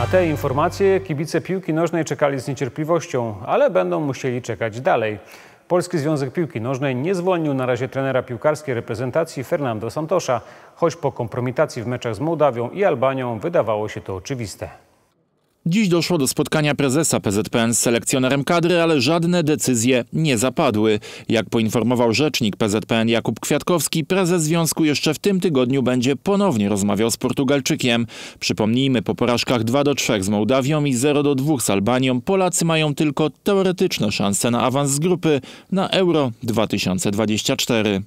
Na te informacje kibice piłki nożnej czekali z niecierpliwością, ale będą musieli czekać dalej. Polski Związek Piłki Nożnej nie zwolnił na razie trenera piłkarskiej reprezentacji Fernando Santosza, choć po kompromitacji w meczach z Mołdawią i Albanią wydawało się to oczywiste. Dziś doszło do spotkania prezesa PZPN z selekcjonerem kadry, ale żadne decyzje nie zapadły. Jak poinformował rzecznik PZPN Jakub Kwiatkowski, prezes związku jeszcze w tym tygodniu będzie ponownie rozmawiał z Portugalczykiem. Przypomnijmy, po porażkach 2 do 3 z Mołdawią i 0 do 2 z Albanią Polacy mają tylko teoretyczne szanse na awans z grupy na Euro 2024.